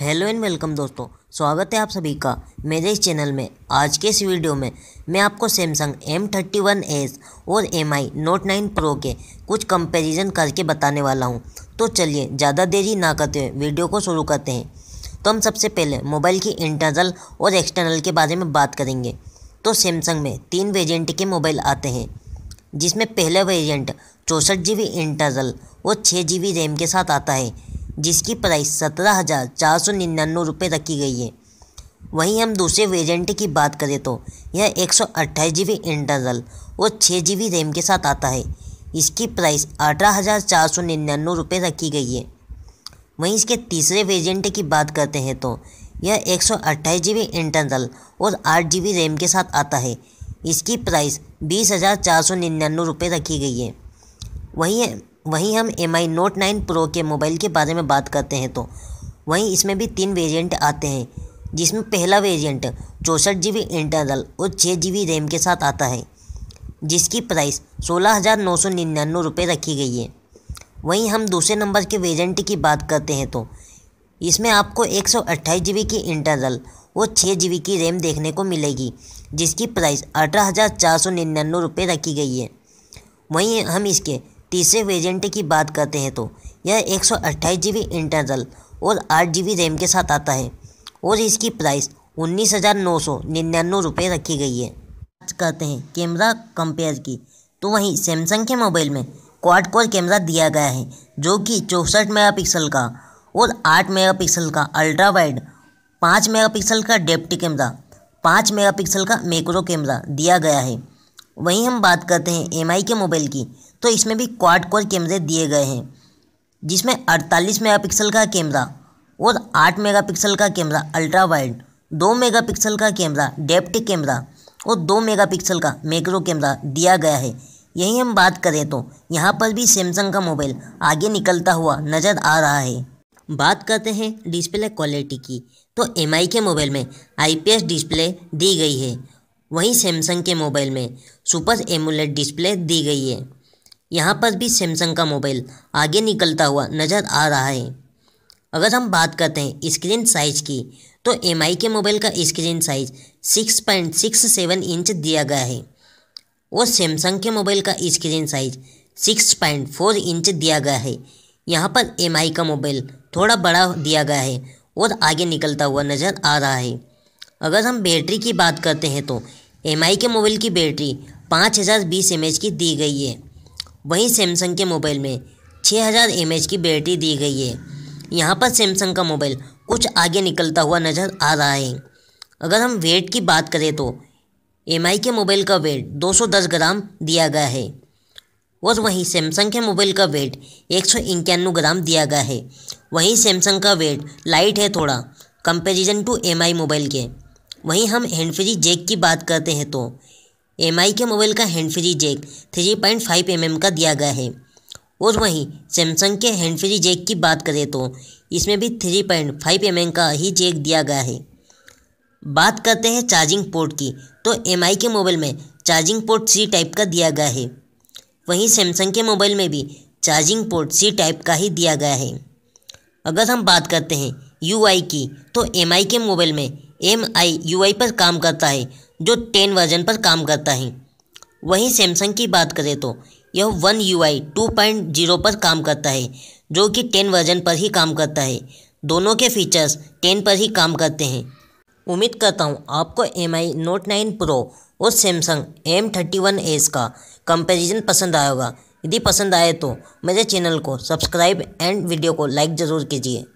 hello and welcome दोस्तों स्वागत है आप सभी का मेरे इस चैनल में आज के इस वीडियो में मैं आपको Samsung M thirty one S और M I note nine pro के कुछ कंपैरिजन करके बताने वाला हूं तो चलिए ज़्यादा देरी ना करते हुए वीडियो को शुरू करते हैं तो हम सबसे पहले मोबाइल की इंटरनल और एक्सटर्नल के बारे में बात करेंगे तो सैमसंग में तीन वेरियंट के मोबाइल आते हैं जिसमें पहला वेरियंट चौंसठ जी बी इंटरनल और छः जी बी रैम के साथ आता है जिसकी प्राइस सत्रह हज़ार चार सौ निन्यानवे रुपये रखी गई है वहीं हम दूसरे वेरिएंट की बात करें तो यह एक सौ अट्ठाईस जी बी इंटरनल और छः जी बी रैम के साथ आता है इसकी प्राइस अठारह हज़ार चार सौ निन्यानवे रुपये रखी गई है वहीं इसके तीसरे वेरिएंट की बात करते हैं तो यह एक सौ अट्ठाईस जी बी इंटरनल और आठ जी बी रैम के साथ आता है इसकी प्राइस बीस हज़ार चार सौ निन्यानवे रुपये रखी गई है वहीं वहीं हम M I note nine pro के मोबाइल के बारे में बात करते हैं तो वहीं इसमें भी तीन वेरिएंट आते हैं जिसमें पहला वेरिएंट चौंसठ जी बी इंटरनल और छः जी बी रैम के साथ आता है जिसकी प्राइस सोलह हज़ार नौ सौ निन्यानवे रुपये रखी गई है वहीं हम दूसरे नंबर के वेरिएंट की बात करते हैं तो इसमें आपको एक सौ अट्ठाईस जी बी की इंटरनल और छः जी बी की रैम देखने को मिलेगी जिसकी प्राइस अठारह हज़ार चार सौ निन्यानवे रुपये रखी गई है वहीं हम इसके तीसरे वेरिएंट की बात करते हैं तो यह एक सौ इंटरनल और आठ जी रैम के साथ आता है और इसकी प्राइस उन्नीस हज़ार नौ सौ निन्यानवे रुपये रखी गई है बात करते हैं कैमरा कंपेयर की तो वहीं सैमसंग के मोबाइल में क्वाड कोर कैमरा दिया गया है जो कि चौंसठ मेगापिक्सल का और आठ मेगापिक्सल का अल्ट्रा वाइड पाँच मेगापिक्सल का डेप्टी कैमरा पाँच मेगापिक्सल का मैक्रो कैमरा दिया गया है वहीं हम बात करते हैं एम के मोबाइल की तो इसमें भी क्वाड कोर कैमरे दिए गए हैं जिसमें 48 मेगापिक्सल का कैमरा और 8 मेगापिक्सल का कैमरा अल्ट्रा वाइड 2 मेगापिक्सल का कैमरा डेप्ट कैमरा और 2 मेगापिक्सल का मैक्रो कैमरा दिया गया है यही हम बात करें तो यहाँ पर भी सैमसंग का मोबाइल आगे निकलता हुआ नज़र आ रहा है बात करते हैं डिस्प्ले क्वालिटी की तो एम के मोबाइल में आई डिस्प्ले दी गई है वहीं सैमसंग के मोबाइल में सुपर एमुलेट डिस्प्ले दी गई है यहाँ पर भी सैमसंग का मोबाइल आगे निकलता हुआ नज़र आ रहा है अगर हम बात करते हैं स्क्रीन साइज की तो एम के मोबाइल का स्क्रीन साइज 6.67 इंच दिया गया है और सैमसंग के मोबाइल का स्क्रीन साइज 6.4 इंच दिया गया है यहाँ पर एम का मोबाइल थोड़ा बड़ा दिया गया है और आगे निकलता हुआ नज़र आ रहा है अगर हम बैटरी की बात करते हैं तो एम के मोबाइल की बैटरी पाँच हज़ार बीस एम की दी गई है वहीं सैमसंग के मोबाइल में छः हज़ार एम की बैटरी दी गई है यहाँ पर सैमसंग का मोबाइल कुछ आगे निकलता हुआ नज़र आ रहा है अगर हम वेट की बात करें तो एम के मोबाइल का वेट 210 ग्राम दिया गया है और वहीं सैमसंग के मोबाइल का वेट एक ग्राम दिया गया है वहीं सैमसंग का वेट लाइट है थोड़ा कंपेरिजन टू एम मोबाइल के वहीं हम हैंड फ्री जैक की बात करते हैं तो एम के मोबाइल का hand free jack three point five M का दिया गया है और वहीं सैमसंग के हैंड फ्री जैक की बात करें तो इसमें भी थ्री पॉइंट फाइव एम का ही जैक दिया गया है बात करते हैं चार्जिंग पोर्ट की तो एम के मोबाइल में चार्जिंग पोर्ट सी टाइप का दिया गया है वहीं सैमसंग के मोबाइल में भी चार्जिंग पोर्ट सी टाइप का ही दिया गया है अगर हम बात करते हैं यू की तो एम के मोबाइल में एम आई यू आई पर काम करता है जो टेन वर्जन पर काम करता है वहीं सैमसंग की बात करें तो यह one U I two point zero पर काम करता है जो कि टेन वर्जन पर ही काम करता है दोनों के फीचर्स टेन पर ही काम करते हैं उम्मीद करता हूँ आपको M I note nine pro और Samsung M thirty one S का कंपेरिजन पसंद आएगा यदि पसंद आए तो मेरे चैनल को सब्सक्राइब एंड वीडियो को लाइक ज़रूर कीजिए